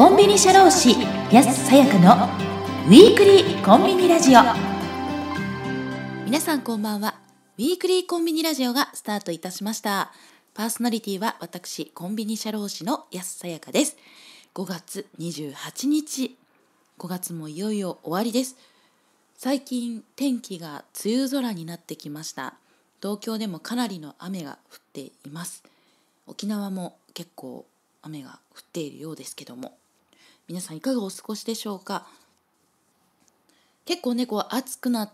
コンビニ社労士安さやかのウィークリーコンビニラジオ皆さんこんばんはウィークリーコンビニラジオがスタートいたしましたパーソナリティは私コンビニ社労士の安さやかです5月28日5月もいよいよ終わりです最近天気が梅雨空になってきました東京でもかなりの雨が降っています沖縄も結構雨が降っているようですけども皆さんいかがお過ごしでしょうか結構ねこう暑くなっ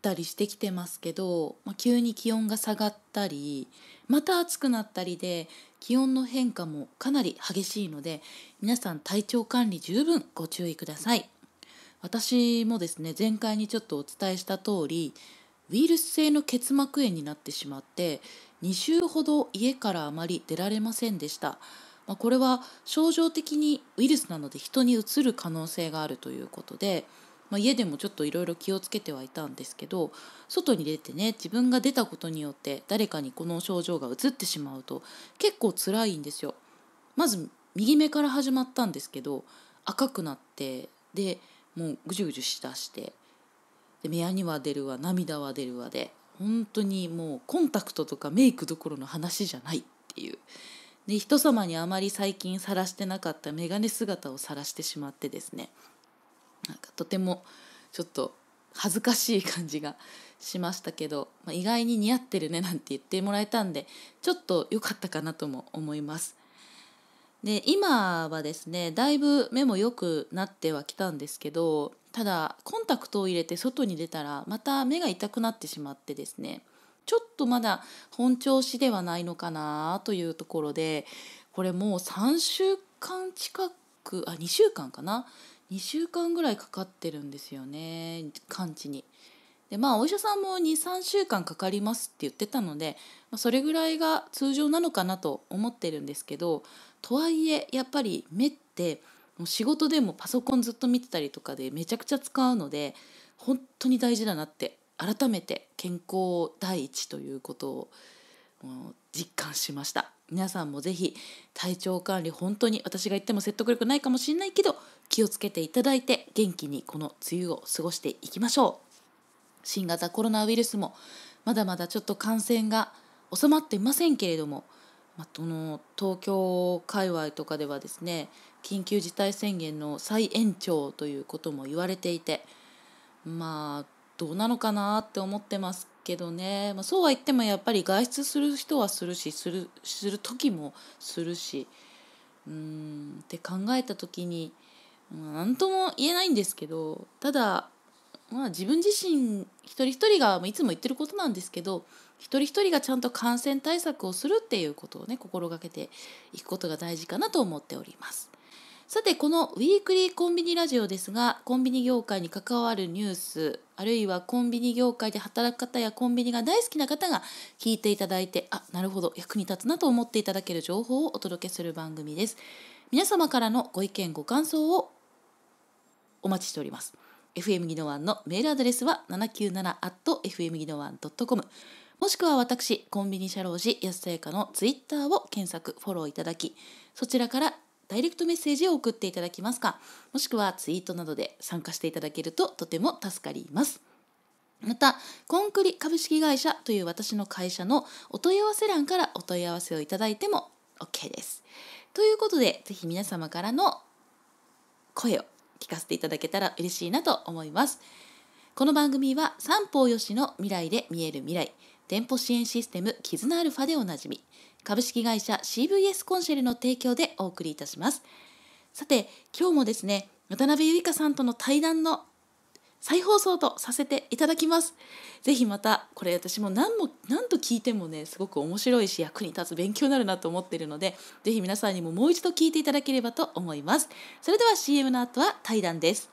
たりしてきてますけど、まあ、急に気温が下がったりまた暑くなったりで気温の変化もかなり激しいので皆さん体調管理十分ご注意ください私もですね前回にちょっとお伝えした通りウイルス性の結膜炎になってしまって2週ほど家からあまり出られませんでした。まあ、これは症状的にウイルスなので人にうつる可能性があるということで、まあ、家でもちょっといろいろ気をつけてはいたんですけど外に出てね自分が出たことによって誰かにこの症状がうつってしまうと結構辛いんですよ。まず右目から始まったんですけど赤くなってでもうぐじゅぐじゅしだしてで目やには出るわ涙は出るわで本当にもうコンタクトとかメイクどころの話じゃないっていうで人様にあまり最近晒してなかった眼鏡姿を晒してしまってですねなんかとてもちょっと恥ずかしい感じがしましたけど、まあ、意外に似合ってるねなんて言ってもらえたんでちょっと良かったかなとも思います。で今はですねだいぶ目も良くなってはきたんですけどただコンタクトを入れて外に出たらまた目が痛くなってしまってですねちょっとまだ本調子ではないのかなというところでこれもう3週間近くあ2週間かな2週間ぐらいかかってるんですよね完治に。でまあお医者さんも23週間かかりますって言ってたので、まあ、それぐらいが通常なのかなと思ってるんですけどとはいえやっぱり目ってもう仕事でもパソコンずっと見てたりとかでめちゃくちゃ使うので本当に大事だなって改めて健康第一ということを実感しました皆さんもぜひ体調管理本当に私が言っても説得力ないかもしれないけど気をつけていただいて元気にこの梅雨を過ごしていきましょう新型コロナウイルスもまだまだちょっと感染が収まっていませんけれども、まあ、の東京界隈とかではですね緊急事態宣言の再延長ということも言われていてまあどうなのかなって思ってますけどね、まあ、そうは言ってもやっぱり外出する人はするしするする時もするしうんって考えた時に何とも言えないんですけどただ、まあ、自分自身一人一人がいつも言ってることなんですけど一人一人がちゃんと感染対策をするっていうことをね心がけていくことが大事かなと思っております。さてこのウィークリーコンビニラジオですがコンビニ業界に関わるニュースあるいはコンビニ業界で働く方やコンビニが大好きな方が聞いていただいてあなるほど役に立つなと思っていただける情報をお届けする番組です皆様からのご意見ご感想をお待ちしております FM ギノワンのメールアドレスは 797-FM ギノワン .com もしくは私コンビニ社労士安田彩香のツイッターを検索フォローいただきそちらからダイレクトメッセージを送っていただきますかもしくはツイートなどで参加していただけるととても助かります。またコンクリ株式会社という私の会社のお問い合わせ欄からお問い合わせをいただいても OK です。ということで是非皆様からの声を聞かせていただけたら嬉しいなと思います。この番組は三方よしの未来で見える未来店舗支援システム絆アルファでおなじみ株式会社 CVS コンシェルの提供でお送りいたしますさて今日もですね渡辺由香さんとの対談の再放送とさせていただきますぜひまたこれ私も何も何と聞いてもねすごく面白いし役に立つ勉強になるなと思っているのでぜひ皆さんにももう一度聞いていただければと思いますそれでは CM の後は対談です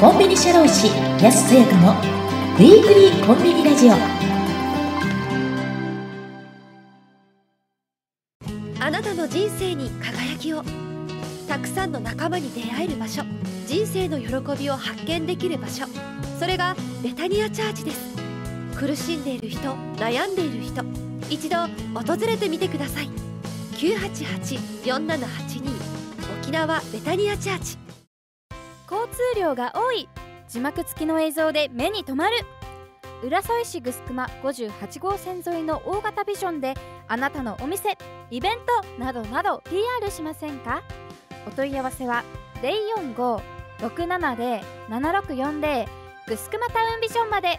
コンビニ社労士安製薬のウィークリーコンビニラジオ」あなたの人生に輝きをたくさんの仲間に出会える場所人生の喜びを発見できる場所それがベタニアチャーチです苦しんでいる人悩んでいる人一度訪れてみてください988-4782沖縄ベタニアチャーチ交通量が多い字幕付きの映像で目に留まる浦添市ぐすくま58号線沿いの大型ビジョンであなたのお店イベントなどなど PR しませんかお問い合わせは045-670-7640ぐすくまタウンビジョンまで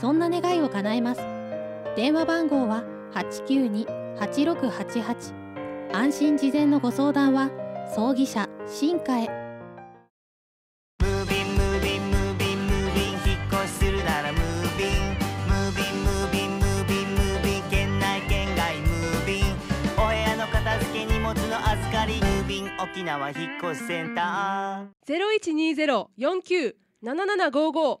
そんな願いを叶えます電話番号は892-8688安心事前のご相談は葬儀社新華へ沖縄引越しセンター一二ゼロ四九七七五五。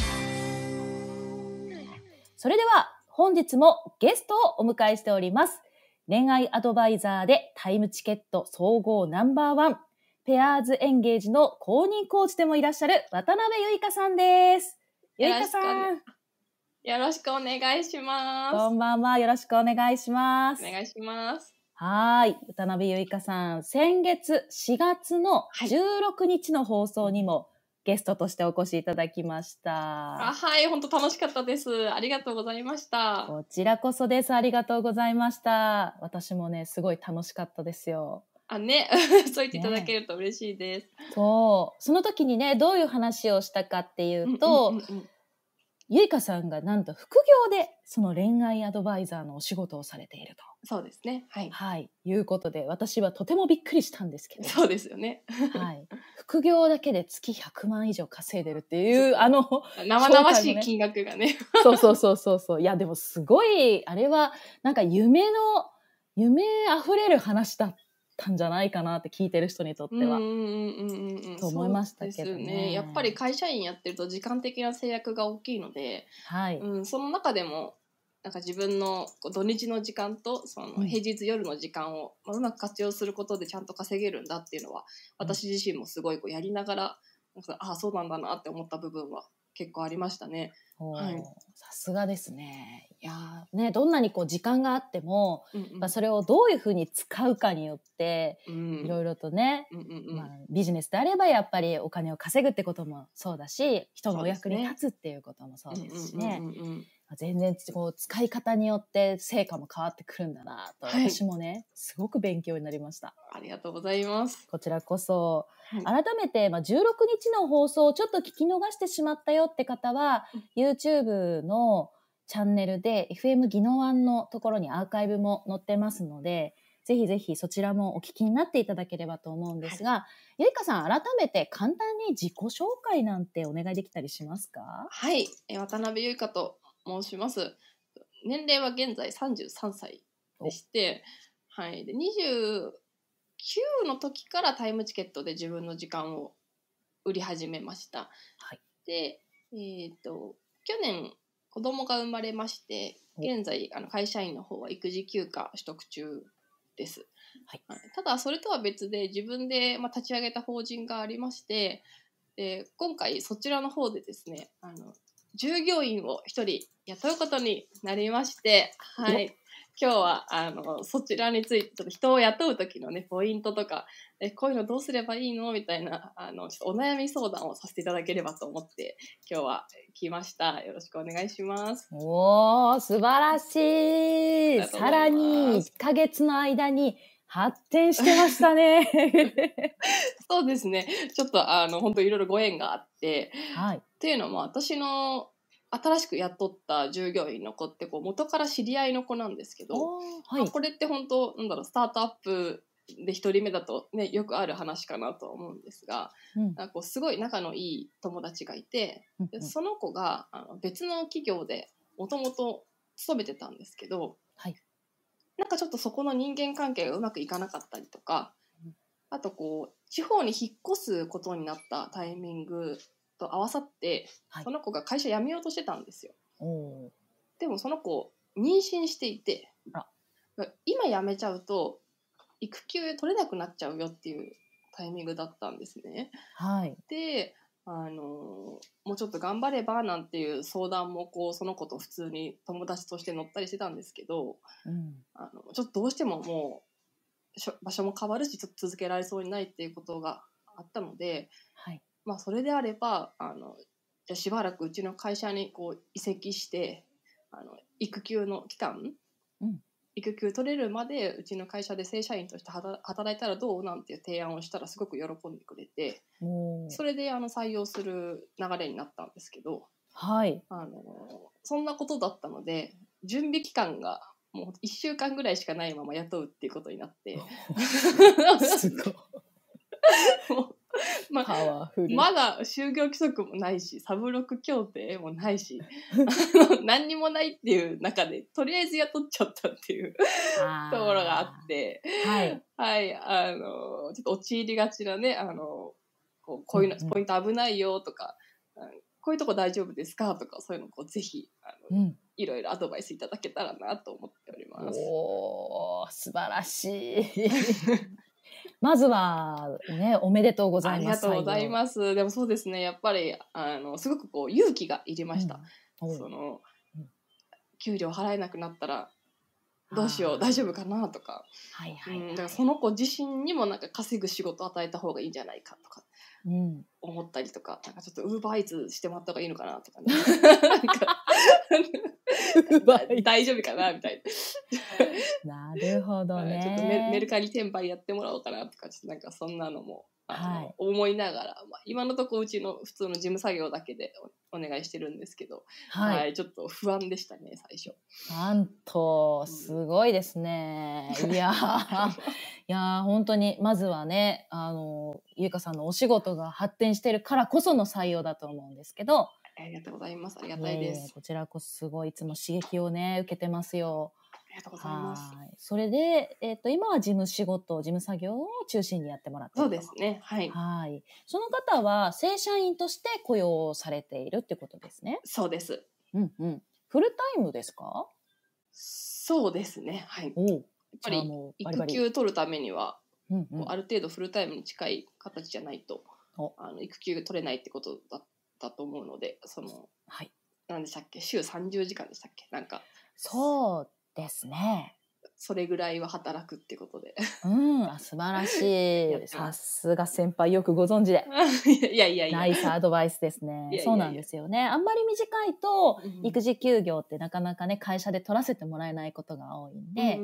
それでは本日もゲストをお迎えしております。恋愛アドバイザーでタイムチケット総合ナンバーワン、ペアーズエンゲージの公認コーチでもいらっしゃる渡辺ゆいかさんです。ゆいかさん。よろしくお願いします。こんばんは。よろしくお願いします。お願いします。はい。渡辺ゆいかさん、先月4月の16日の放送にも、ゲストとしてお越しいただきました。あはい、本当楽しかったです。ありがとうございました。こちらこそです。ありがとうございました。私もね、すごい楽しかったですよ。あね、そう言っていただけると嬉しいです。ね、そう、その時にね、どういう話をしたかっていうと、うんうんうんうん、ゆいかさんがなんと副業でその恋愛アドバイザーのお仕事をされていると。そうですね。はい。はい。いうことで、私はとてもびっくりしたんですけど。そうですよね。はい。副業だけで月100万以上稼いでるっていう、あの、生々しい金額がね。そうそうそうそうそう。いや、でもすごい、あれは、なんか夢の、夢あふれる話だったんじゃないかなって聞いてる人にとっては。と思いましたけどね、ね、やっぱり会社員やってると時間的な制約が大きいので、はいうん、その中でもなんか自分の土日の時間とその平日夜の時間をうまく活用することでちゃんと稼げるんだっていうのは私自身もすごいこうやりながらなんかああそうなんだなって思った部分は結構ありましたね。さすがですね。いやねどんなにこう時間があっても、うんうん、まあ、それをどういうふうに使うかによって、いろいろとね、うん、まあ、ビジネスであればやっぱりお金を稼ぐってこともそうだし人のお役に立つっていうこともそうですしね。全然こう使い方によって成果も変わってくるんだなと、はい、私もねすごく勉強になりましたありがとうございますこちらこそ、はい、改めて、まあ、16日の放送をちょっと聞き逃してしまったよって方は、うん、YouTube のチャンネルで FM 技能案のところにアーカイブも載ってますのでぜひぜひそちらもお聞きになっていただければと思うんですが、はい、ゆいかさん改めて簡単に自己紹介なんてお願いできたりしますかはい渡辺ゆいかと申します。年齢は現在33歳でして、はい、で29の時からタイムチケットで自分の時間を売り始めました。はい、で、えっ、ー、と去年子供が生まれまして現在あの会社員の方は育児休暇取得中です、はい、ただそれとは別で自分で、まあ、立ち上げた法人がありましてで今回そちらの方でですねあの従業員を1人雇うことになりまして、はい、今日はあのそちらについてちょっと人を雇う時のねポイントとかえこういうのどうすればいいのみたいなあのちょっとお悩み相談をさせていただければと思って今日は来ましたよろしくお願いしますおお素晴らしいさらに1ヶ月の間に発展してましたね。そうですね。ちょっとあの本当いろいろご縁があって、はい、っていうのも私の新しく雇った従業員の子ってこう元から知り合いの子なんですけど、はい、これって本当なんだろうスタートアップで1人目だと、ね、よくある話かなと思うんですが、うん、なんかこうすごい仲のいい友達がいて、うん、その子があの別の企業でもともと勤めてたんですけど、はい、なんかちょっとそこの人間関係がうまくいかなかったりとかあとこう地方に引っ越すことになったタイミングと合わさって、はい、その子が会社辞めようとしてたんですよ。でもその子妊娠していて今辞めちゃうと育休取れなくなっちゃうよっていうタイミングだったんですね。はい、であのもうちょっと頑張ればなんていう相談もこうその子と普通に友達として乗ったりしてたんですけど、うん、あのちょっとどうしてももう場所も変わるしちょっと続けられそうにないっていうことがあったので、はい、まあ、それであればあのじゃしばらくうちの会社にこう移籍してあの育休の期間、うん、育休取れるまでうちの会社で正社員として働いたらどうなんていう提案をしたらすごく喜んでくれてそれであの採用する流れになったんですけど、はい、あのそんなことだったので準備期間がもう1週間ぐらいしかないまま雇うっていうことになって。すごいまパワフル。まだ就業規則もないし、サブロック協定もないし、何にもないっていう中で、とりあえず雇っちゃったっていうところがあって、はい、はい、あの、ちょっと陥りがちなね、あの、こうこういうの、うんポイント危ないよとか、こういうとこ大丈夫ですかとか、そういうのをぜひ、あの、うんいろいろアドバイスいただけたらなと思っております。お素晴らしい。まずはね、おめでとうございます。ありがとうございます。でもそうですね、やっぱり、あの、すごくこう、勇気がいりました。うん、その、給料払えなくなったら、どうしよう大丈夫かなとか,、はいはい、だからその子自身にもなんか稼ぐ仕事与えた方がいいんじゃないかとか、うん、思ったりとかなんかちょっとウーバーイーツしてもらった方がいいのかなとか, ね、か大丈夫かなみたいな。なるほどね。ちょっとメメルカリ転売やってもらおうかなとかちょっとなんかそんなのもはい、思いながら、まあ、今のとこうちの普通の事務作業だけでお願いしてるんですけど、はい、はい、ちょっと不安でしたね最初。なんとすごいですね。うん、いや いや本当にまずはねあの優香さんのお仕事が発展してるからこその採用だと思うんですけど。ありがとうございます。ありがたいです。えー、こちらこそすごいいつも刺激をね受けてますよ。ありがとうございます。それで、えっ、ー、と、今は事務仕事、事務作業を中心にやってもらってそうですね。はい。はい。その方は正社員として雇用されているってことですね。そうです。うんうん。フルタイムですかそうですね。はい。やっぱり育休取るためには、うんうん、ある程度フルタイムに近い形じゃないと、あの育休取れないってことだったと思うので、その、はい。何でしたっけ週30時間でしたっけなんか。そうですね。それぐらいは働くってことで。うん、素晴らしい。さすが先輩よくご存知で。いやいやいや。ナイスアドバイスですね。いやいやいやそうなんですよね。あんまり短いと、育児休業ってなかなかね、会社で取らせてもらえないことが多いんで、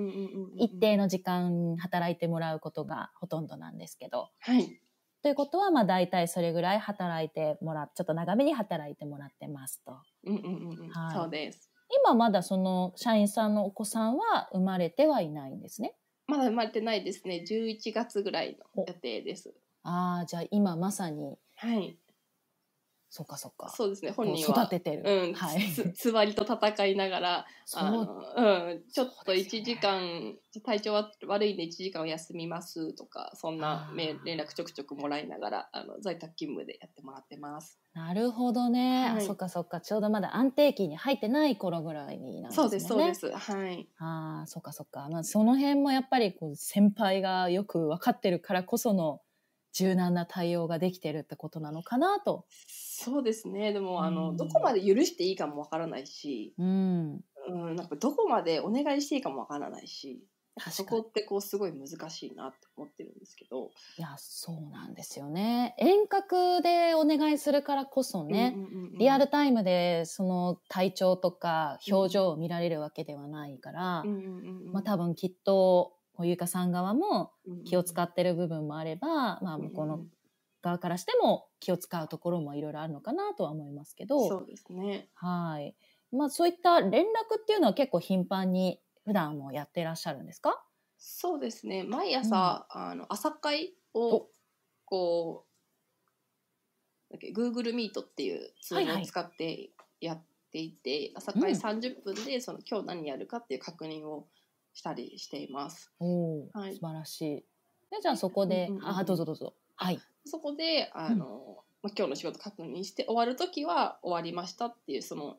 一定の時間働いてもらうことがほとんどなんですけど。はい。ということは、まあ大体それぐらい働いてもら、ちょっと長めに働いてもらってますと。うんうんうん。はい、そうです。今まだその社員さんのお子さんは生まれてはいないんですね。まだ生まれてないですね。11月ぐらいの予定です。ああ、じゃあ今まさに、はい。そうかそうか。そうですね、本人は。育ててる。うん、はい。つわりと戦いながら、あの、うん、ちょっと一時間、ね、体調は悪いんで一時間休みますとか、そんな連絡ちょくちょくもらいながら、あの、在宅勤務でやってもらってます。なるほどね。はい、そっかそっか。ちょうどまだ安定期に入ってない頃ぐらいになんですね。そうです、そうです。はい。ああ、そっかそっか。まあ、その辺もやっぱりこう、先輩がよく分かってるからこその、柔軟な対応ができてるってことなのかなとそうですねでも、あのどこまで許していいかもわからないし、うん、うんなんかどこまでお願いしていいかもわからないしそこってこうすごい難しいなって思ってるんですけどいやそうなんですよね遠隔でお願いするからこそね、リアルタイムでその体調とか表情を見られるわけではないから、ま多分きっとゆうかさん側も気を使ってる部分もあれば、まあ、向こうの側からしても気を使うところもいろいろあるのかなとは思いますけど。そうですね。はい。まあそういった連絡っていうのは結構頻繁に普段もやってらっしゃるんですかそうですね。毎朝、うん、あの朝会をこうだっけ Google m っていうツールを使ってやっていて、はいはい、朝会三十分でその、うん、今日何やるかっていう確認をしたりしています。おはい、素晴らしい。でじゃあそこで、うんうんうん、あどうぞどうぞ。はい、そこであの、ま今日の仕事確認して終わる時は終わりましたっていうその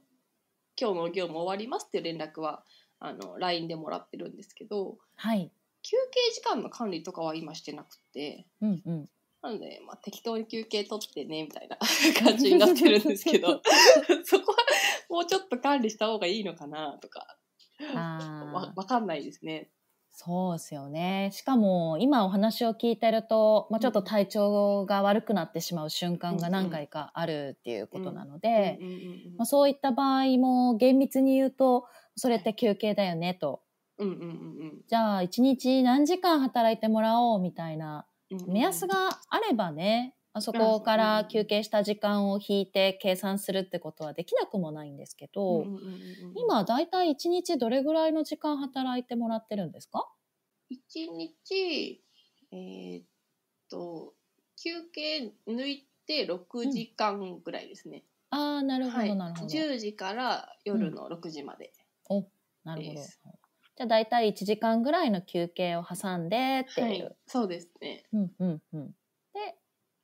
今日の業務終わりますっていう連絡はあの LINE でもらってるんですけど、はい、休憩時間の管理とかは今してなくて、うんうん、なので、まあ、適当に休憩取ってねみたいな 感じになってるんですけど そこはもうちょっと管理した方がいいのかなとかわかんないですね。そうですよね。しかも、今お話を聞いてると、まあ、ちょっと体調が悪くなってしまう瞬間が何回かあるっていうことなので、まそういった場合も厳密に言うと、それって休憩だよねと。じゃあ、一日何時間働いてもらおうみたいな目安があればね、あ、そこから休憩した時間を引いて計算するってことはできなくもないんですけど、うんうんうんうん、今だいたい1日どれぐらいの時間働いてもらってるんですか ?1 日、えー、っと、休憩抜いて6時間ぐらいですね。うん、ああ、なるほど、なるほど、はい。10時から夜の6時まで、うん、お、なるほど。じゃあ大体1時間ぐらいの休憩を挟んでっていう。はい、そうですね。うんうんうん。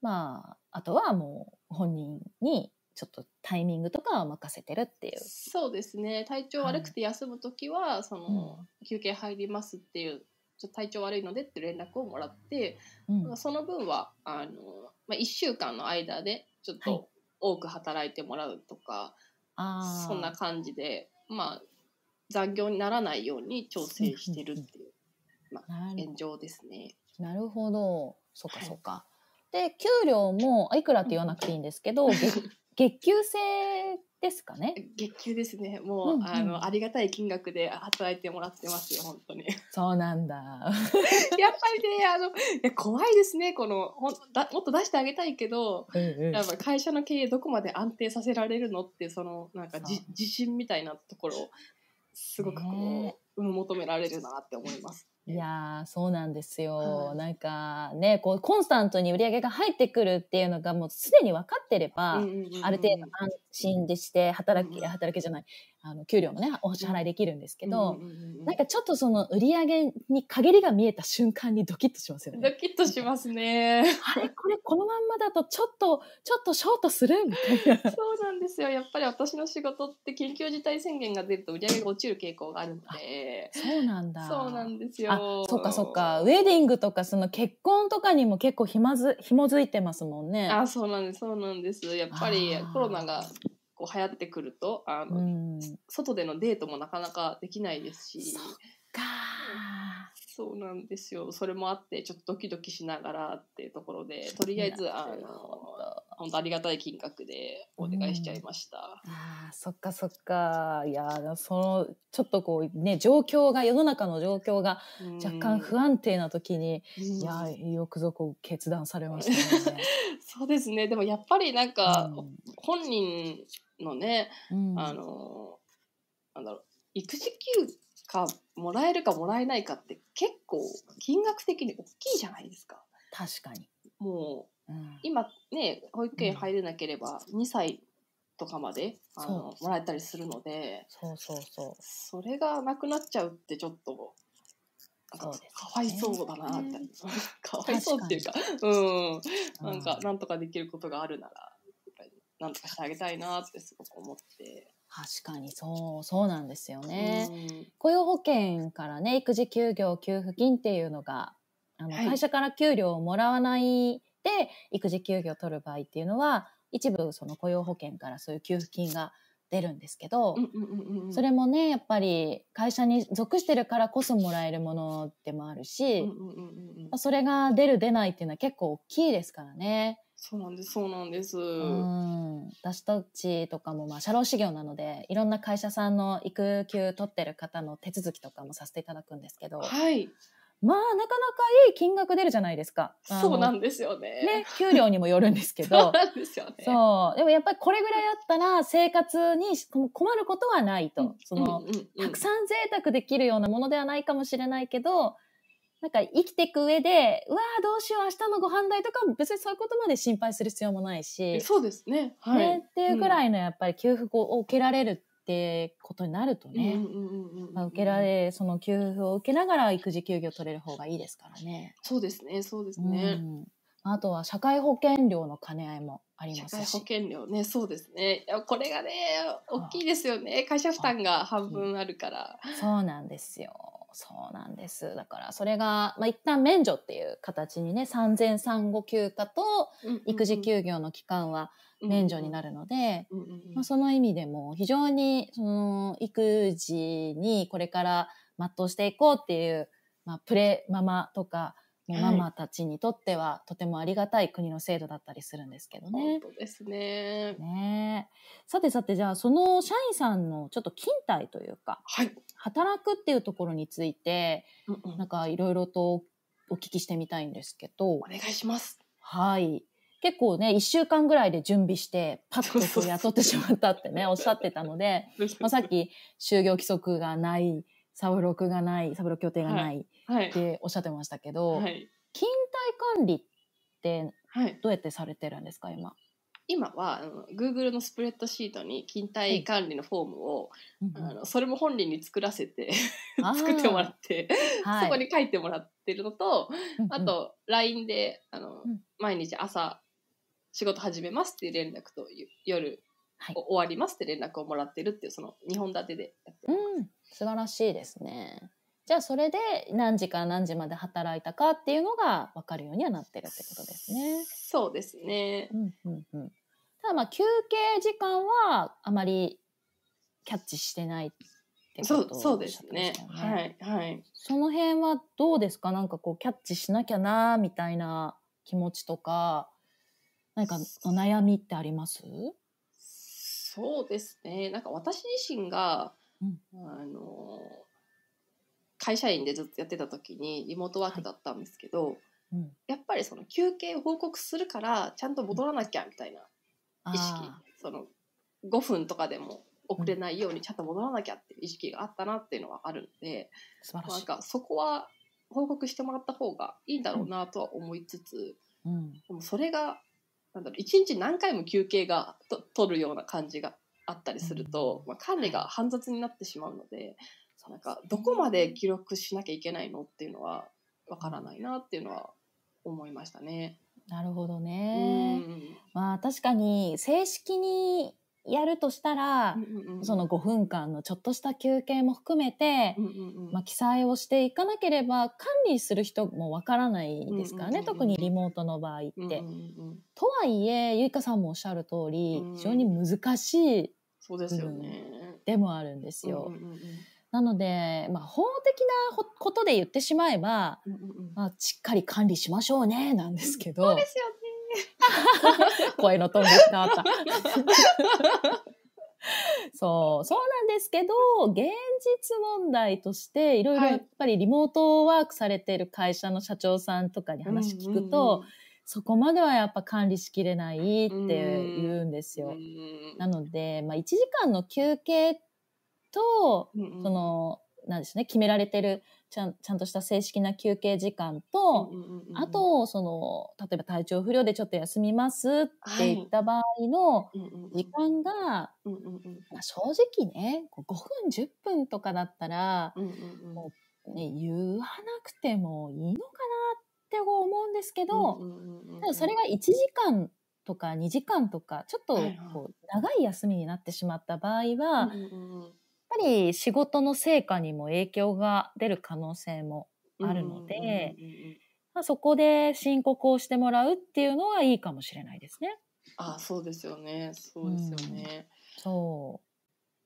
まあ、あとはもう本人にちょっとタイミングとかは任せてるっていうそうですね体調悪くて休む時は、その、休憩入りますっていうちょっと体調悪いのでって連絡をもらって、うん、その分はあの、まあ、1週間の間でちょっと多く働いてもらうとか、はい、そんな感じでまあ残業にならないように調整してるっていう、まあ、現状ですね。なるほどそうかそうか、はいで給料もいくらって言わなくていいんですけど 月給制ですかね月給ですねもう、うんうん、あのありがたい金額で働いてもらってますよ本当にそうなんだ やっぱりねあのい怖いですねこのほんだもっと出してあげたいけど、うんうん、やっぱ会社の経営どこまで安定させられるのってそのなんかじ自信みたいなところすごくこう、ね、求められるなって思いますいやそうなんですよ。はい、なんかね、こう、コンスタントに売り上げが入ってくるっていうのがもうすでに分かってれば、ある程度安心でして働き、働きじゃない、あの、給料もね、お支払いできるんですけど、なんかちょっとその売り上げに限りが見えた瞬間にドキッとしますよね。ドキッとしますね。あれこれこのまんまだとちょっと、ちょっとショートするみたいな。そうなんですよ。やっぱり私の仕事って緊急事態宣言が出ると売り上げが落ちる傾向があるので。そうなんだ。そうなんですよ。あ、そっかそっか。ウェディングとかその結婚とかにも結構ひまず、ひもづいてますもんね。あ、そうなんです。そうなんです。やっぱりコロナがこう流行ってくるとあの、うん、外でのデートもなかなかできないですし。そっかそうなんですよそれもあってちょっとドキドキしながらっていうところでとりあえずあの本当ありがたい金額でお願いしちゃいました。うん、あそっかそっかいやそのちょっとこうね状況が世の中の状況が若干不安定な時に、うん、いやよくぞこう決断されましたね。そうですねでもやっぱりなんか、うん、本人のね、あのなんだろう育児休かもらえるかもらえないかって結構金額的に大きいじゃないですか。確かに。もう、うん、今ね保育園入れなければ2歳とかまで、うん、あのもらえたりするのでそうそうそうそれがなくなっちゃうってちょっとかかわいそうだなって、かわいそうっていうかうんなんかなんとかできることがあるならなんとかしてあげたいなってすごく思って確かにそう、そうなんですよね。雇用保険からね、育児休業給付金っていうのが、あの、会社から給料をもらわないで、育児休業を取る場合っていうのは、一部その雇用保険からそういう給付金が出るんですけど、それもね、やっぱり会社に属してるからこそもらえるものでもあるし、それが出る出ないっていうのは結構大きいですからね。そうなんです、そうなんです。ん。ストッちとかも、まあ、社労士業なので、いろんな会社さんの育休取ってる方の手続きとかもさせていただくんですけど、はい。まあ、なかなかいい金額出るじゃないですか。そうなんですよね。ね、給料にもよるんですけど。そうなんですよね。そう。でもやっぱりこれぐらいあったら生活に困ることはないと。その、うんうんうん、たくさん贅沢できるようなものではないかもしれないけど、なんか生きていく上で、うわーどうしよう、明日のご飯代とか別にそういうことまで心配する必要もないし。そうですね。はい。ね、っていうぐらいのやっぱり給付を受けられるってことになるとね。受けられ、その給付を受けながら育児休業取れる方がいいですからね。そうですね、そうですね。うんあとは社会保険料の兼ね合いもありますし。社会保険料ね、そうですね。これがね、大きいですよね。会社負担が半分あるから。そうなんですよ。そうなんです。だから、それが、まあ、一旦免除っていう形にね、産前産後休暇と育児休業の期間は免除になるので、まあ、その意味でも非常に、その、育児にこれから全うしていこうっていう、まあ、プレママとか、ママたちにとってはとてもありがたい国の制度だったりするんですけどね。本当ですね。ねさてさてじゃあその社員さんのちょっと勤怠というか、はい、働くっていうところについて、うんうん、なんかいろいろとお聞きしてみたいんですけど。お願いします。はい。結構ね、1週間ぐらいで準備して、パッとこう雇ってしまったってね、おっしゃってたので、まあ、さっき就業規則がないサブロクがない、サブロク協定がないっておっしゃってましたけど、勤怠管理ってどうやってされてるんですか、今。今はあの Google のスプレッドシートに勤怠管理のフォームを、はい、あのそれも本人に作らせて作ってもらってそこに書いてもらってるのと、はい、あと LINE であの、うん、毎日朝仕事始めますっていう連絡と夜、はい、終わりますって連絡をもらってるっていうその2本立てでやってます。うん素晴らしいですね。じゃあそれで何時から何時まで働いたかっていうのが分かるようにはなってるってことですね。そうですね。うんうんうん、ただまあ休憩時間はあまりキャッチしてないってことそうですね。はい、はい。その辺はどうですかなんかこうキャッチしなきゃなみたいな気持ちとか、何かお悩みってありますそうですね。なんか私自身があの会社員でずっとやってた時にリモートワークだったんですけど、はい、やっぱりその休憩を報告するからちゃんと戻らなきゃみたいな意識その5分とかでも遅れないようにちゃんと戻らなきゃっていう意識があったなっていうのはあるのでなんかそこは報告してもらった方がいいんだろうなとは思いつつ、うん、でもそれがなんだろう一日何回も休憩がと取るような感じがあったりすると、まあ、管理が煩雑になってしまうのでなんかどこまで記録しなきゃいけないのっていうのはわからないなっていうのは思いましたね。なるほどね。まあ確かに正式にやるとしたら、うんうん、その5分間のちょっとした休憩も含めて、うんうんうん、まあ、記載をしていかなければ管理する人もわからないですからね、うんうんうん、特にリモートの場合って。うんうんうん、とはいえゆいかさんもおっしゃる通り、うん、非常に難しいそうですよねでもあるんですよ。うんうんうん、なので、まあ、法的なことで言ってしまえば、うんうんまあ、しっかり管理しましょうねなんですけど。そうですよ 声のトーンが変わった。そう、そうなんですけど、現実問題として、いろいろやっぱりリモートワークされてる会社の社長さんとかに話聞くと、そこまではやっぱ管理しきれないって言うんですよ。なので、まあ1時間の休憩と、その、なんでしょうね、決められてるちゃんちゃんとした正式な休憩時間と、うんうんうんうん、あとその例えば体調不良でちょっと休みますって言った場合の時間が、はいまあ、正直ね5分10分とかだったら、うんうんうん、もう、ね、言わなくてもいいのかなって思うんですけど、うんうんうんうん、それが1時間とか2時間とかちょっとこう長い休みになってしまった場合は。うんうんうんぱり仕事の成果にも影響が出る可能性もあるので、まあ、そこで申告をしてもらうっていうのはいいかもしれないですね。あそうですよね。そうですよね。うん、そう。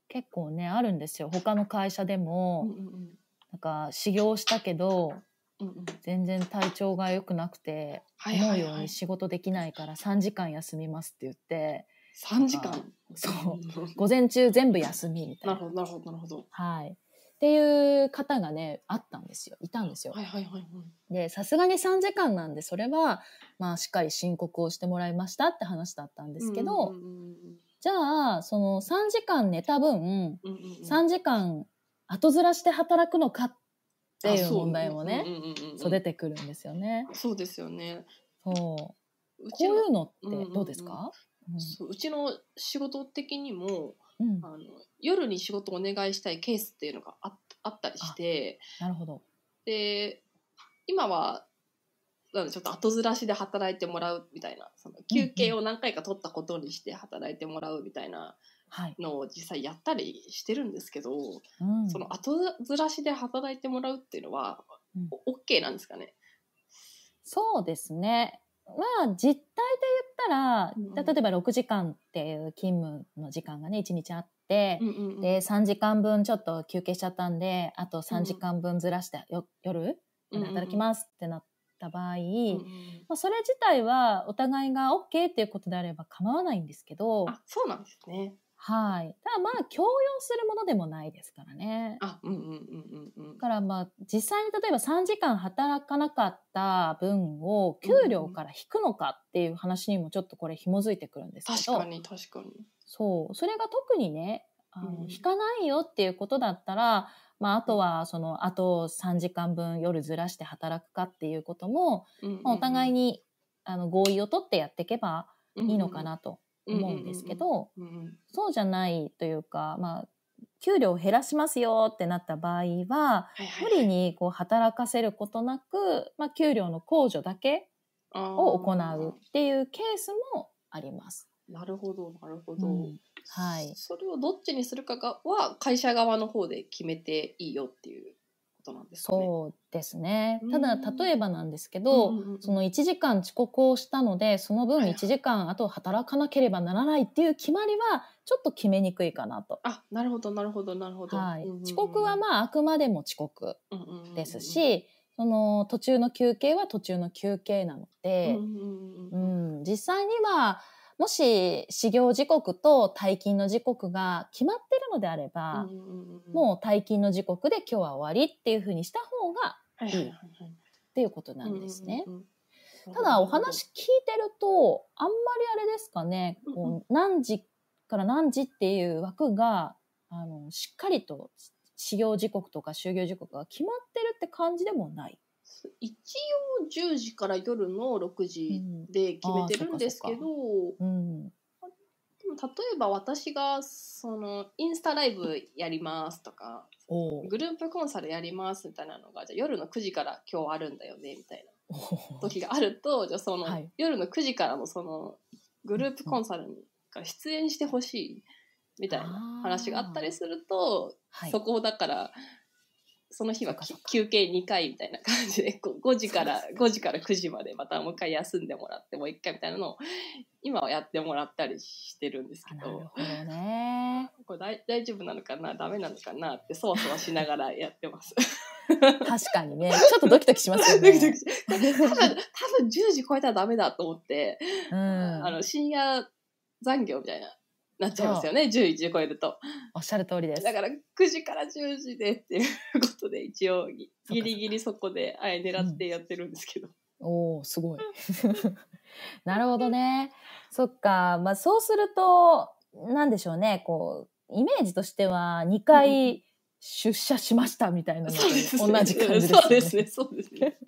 結構ね、あるんですよ。他の会社でも、うんうん、なんか修行したけど、うんうん、全然体調が良くなくて、思うように仕事できないから3時間休みますって言って、3時間そう 午前中全部休みみたいな。なるほどなるほどなるほど。はいっていう方がねあったんですよいたんですよ。はいはいはいはい、でさすがに3時間なんでそれは、まあ、しっかり申告をしてもらいましたって話だったんですけど、うんうんうん、じゃあその3時間寝た分、うんうん、3時間後ずらして働くのかっていう問題もねそう出てくるんですよね。そうですよねそうこういうのってどうですか、ううそううちの仕事的にも、うん、あの夜に仕事お願いしたいケースっていうのがああったりしてなるほどで今はなでちょっと後ずらしで働いてもらうみたいなその休憩を何回か取ったことにして働いてもらうみたいなのを実際やったりしてるんですけど、うん、その後ずらしで働いてもらうっていうのは、うん、OK なんですかねそうですねまあ、実態で言ったら、例えば6時間っていう勤務の時間がね、1日あって、うんうんうん、で、3時間分ちょっと休憩しちゃったんで、あと3時間分ずらして、うん、夜、働きますってなった場合、うんうん、まあ、それ自体はお互いが OK っていうことであれば構わないんですけど、あ、そうなんですね。はい。ただまあ、強要するものでもないですからね。あ、うんうんうんうんうん。だからまあ、実際に例えば3時間働かなかった分を給料から引くのかっていう話にもちょっとこれ紐づいてくるんですけど。確かに確かに。そう。それが特にね、あの、引かないよっていうことだったら、まあ、あとは、その、あと3時間分夜ずらして働くかっていうことも、お互いに、あの、合意を取ってやっていけばいいのかなと。思うんですけど、そうじゃないというか、まあ、給料を減らしますよってなった場合は、無理にこう働かせることなく、まあ、給料の控除だけを行うっていうケースもあります。なるほど、なるほど。うん、はい。それをどっちにするかがは会社側の方で決めていいよっていうことなんですね。そうですね。ただ、例えばなんですけど、その1時間遅刻をしたので、その分1時間あと働かなければならないっていう決まりは、ちょっと決めにくいかなと。あ、なるほど、なるほど、なるほど。遅刻はまあ、あくまでも遅刻ですし、その途中の休憩は途中の休憩なので、うん、、実際にはもし始業時刻と退勤の時刻が決まってるのであれば、もう退勤の時刻で今日は終わりっていうふうにした方がいいっていうことなんですね。ただお話聞いてるとあんまりあれですかねこう何時から何時っていう枠があのしっかりと始業時刻とか就業時刻が決まってるって感じでもない。一応10時から夜の6時で決めてるんですけど、うん、例えば私がそのインスタライブやりますとかグループコンサルやりますみたいなのがじゃ夜の9時から今日あるんだよねみたいな時があると じゃその、夜の9時からもそのグループコンサルに出演してほしいみたいな話があったりすると、はい、そこをだから。その日は休憩2回みたいな感じで5時から5時から9時までまたもう一回休んでもらってもう一回みたいなのを今はやってもらったりしてるんですけどね、これ大丈夫なのかなダメなのかなってそわそわしながらやってます。確かにねちょっとドキドキしますよね。ドキドキ多分多分10時超えたらダメだと思って、うん、あの深夜残業みたいななっちゃいますよね十一時超えるとおっしゃる通りですだから9時から10時でっていうことで一応ギリギリそこであえ狙ってやってるんですけど、うん、おおすごい なるほどねそっかまあそうするとなんでしょうねこうイメージとしては2回出社しましたみたいなのと同じ感じですね。そうですね、そうですね。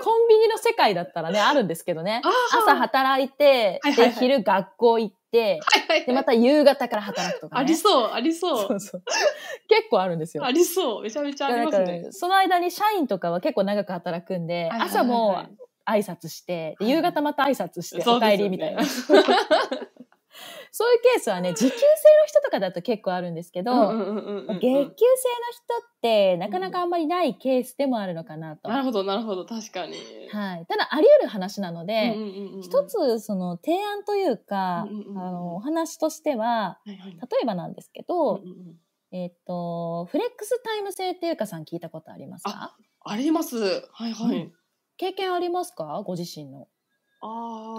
コンビニの世界だったらね、あるんですけどね。朝働いて、はいはいはい、で、昼学校行って、はいはいはい、で、また夕方から働くとか、ね、ありそう、ありそう。そうそう結構あるんですよ。ありそう、めちゃめちゃありますね。その間に社員とかは結構長く働くんで、はいはいはい、朝も挨拶して、夕方また挨拶して、お帰りみたいな。そういうケースはね、時給制の人とかだと結構あるんですけど、月給制の人ってなかなかあんまりないケースでもあるのかなと。なるほど、なるほど、確かに。はい。ただ、あり得る話なので、一つ、その、提案というか、あの、お話としては、例えばなんですけど、えっと、フレックスタイム制っていうかさん聞いたことありますかあります。はいはい。経験ありますかご自身の。あ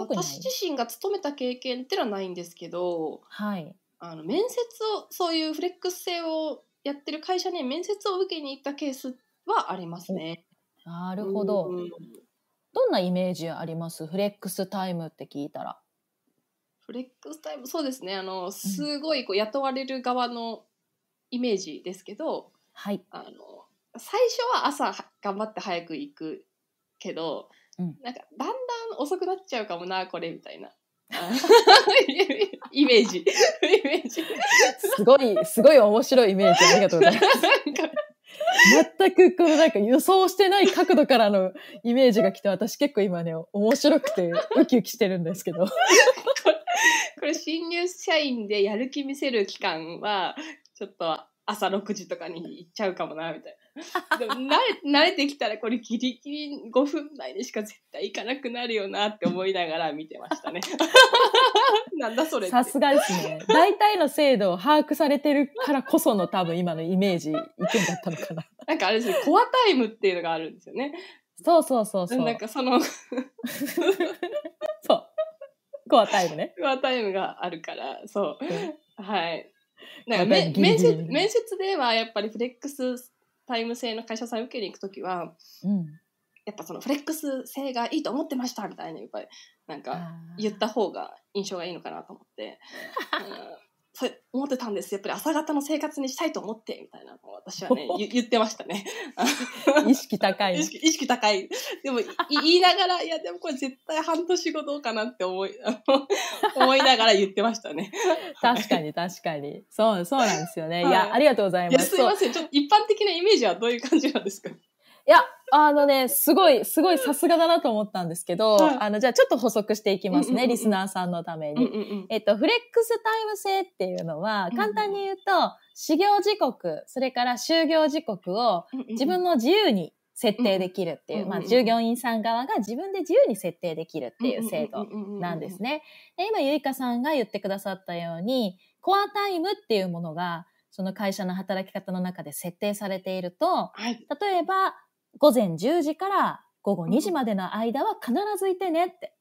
あ私自身が勤めた経験ってのはないんですけどはい。あの面接をそういうフレックス制をやってる会社に面接を受けに行ったケースはありますね。なるほど。うんどんなイメージありますフレックスタイムって聞いたら。フレックスタイムそうですねあのすごいこう雇われる側のイメージですけどはい。あの最初は朝頑張って早く行くけどなんかだんだん遅くなっちゃうかもなこれみたいな イメージメージすごい、すごい面白いイメージありがとうございます。全くこのなんか予想してない角度からのイメージが来て、私結構今ね、面白くてウキウキしてるんですけど。これ新入社員でやる気見せる期間はちょっと朝6時とかに行っちゃうかもなみたいなでも慣れ慣れてきたらこれギリギリ5分前にしか絶対行かなくなるよなって思いながら見てましたね なんだそれさすがですね大体の制度を把握されてるからこその多分今のイメージ意見だったのかななんかあれですねコアタイムっていうのがあるんですよねそうそうそうそうなんかその そうコアタイムねコアタイムがあるからそう、はい なんか面接面接ではやっぱりフレックスタイム制の会社さん受けに行く時は、うん、やっぱそのフレックス性がいいと思ってましたみたいにやっぱりなんか言った方が印象がいいのかなと思って、そ思ってたんですやっぱり朝方の生活にしたいと思ってみたいなのを私はね 言ってましたね 意識高い意識意識高いでもい言いながらいやでもこれ絶対半年後どうかなって思い 思いながら言ってましたね確かに確かにそうそうなんですよね、はい、いやありがとうございますすいませんちょっと一般的なイメージはどういう感じなんですかいや、あのね、すごい、すごいさすがだなと思ったんですけど、はい、あの、じゃあちょっと補足していきますね、うんうんうん、リスナーさんのために、うんうんうん。えっと、フレックスタイム制っていうのは、簡単に言うと、始業時刻、それから就業時刻を自分の自由に設定できるっていう、うん、まあ、従業員さん側が自分で自由に設定できるっていう制度なんですね。で今、ゆいかさんが言ってくださったように、コアタイムっていうものが、その会社の働き方の中で設定されていると、はい、例えば、午前10時から午後2時までの間は必ずいてねって。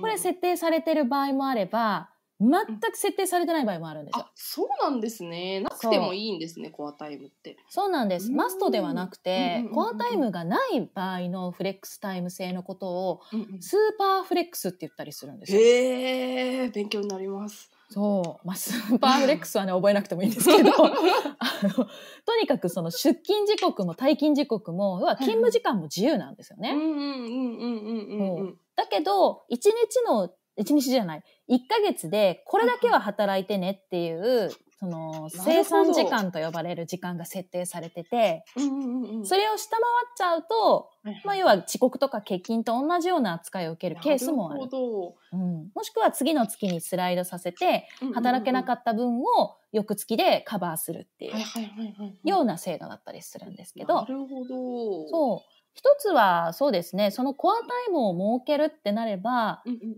これ設定されてる場合もあれば、全く設定されてない場合もあるんですよ。あ、そうなんですね。なくてもいいんですね、コアタイムって。そうなんです。マストではなくて、コアタイムがない場合のフレックスタイム制のことを、スーパーフレックスって言ったりするんですよ。へえ、勉強になります。そう。まあ、スーパーフレックスはね、覚えなくてもいいんですけど、あの、とにかくその出勤時刻も退勤時刻も、要は勤務時間も自由なんですよね。だけど、一日の、一日じゃない、一ヶ月でこれだけは働いてねっていうその生産時間と呼ばれる時間が設定されてて、それを下回っちゃうと、まあ、要は遅刻とか欠勤と同じような扱いを受けるケースもあるうん、もしくは次の月にスライドさせて働けなかった分を翌月でカバーするっていうような制度だったりするんですけど。なるほどそう一つはそうですねそのコアタイムを設けるってなれば、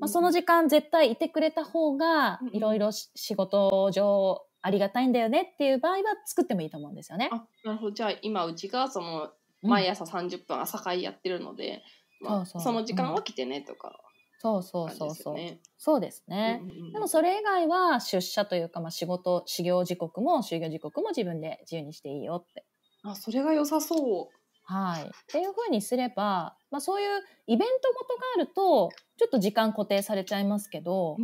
まあ、その時間絶対いてくれた方がいろいろ仕事上ありがたいんだよねっていう場合は作ってもいいと思うんですよね。あなるほどじゃあ今うちがその毎朝30分朝会やってるので、うんまあ、そうそうその時間は来てねとか、そうそうそうそう。ね、そうですね、うんうんうん。でもそれ以外は出社というか、まあ、仕事、始業時刻も就業時刻も自分で自由にしていいよって。あ、それが良さそう。はい。っていうふうにすれば、まあそういうイベントごとがあると、ちょっと時間固定されちゃいますけど、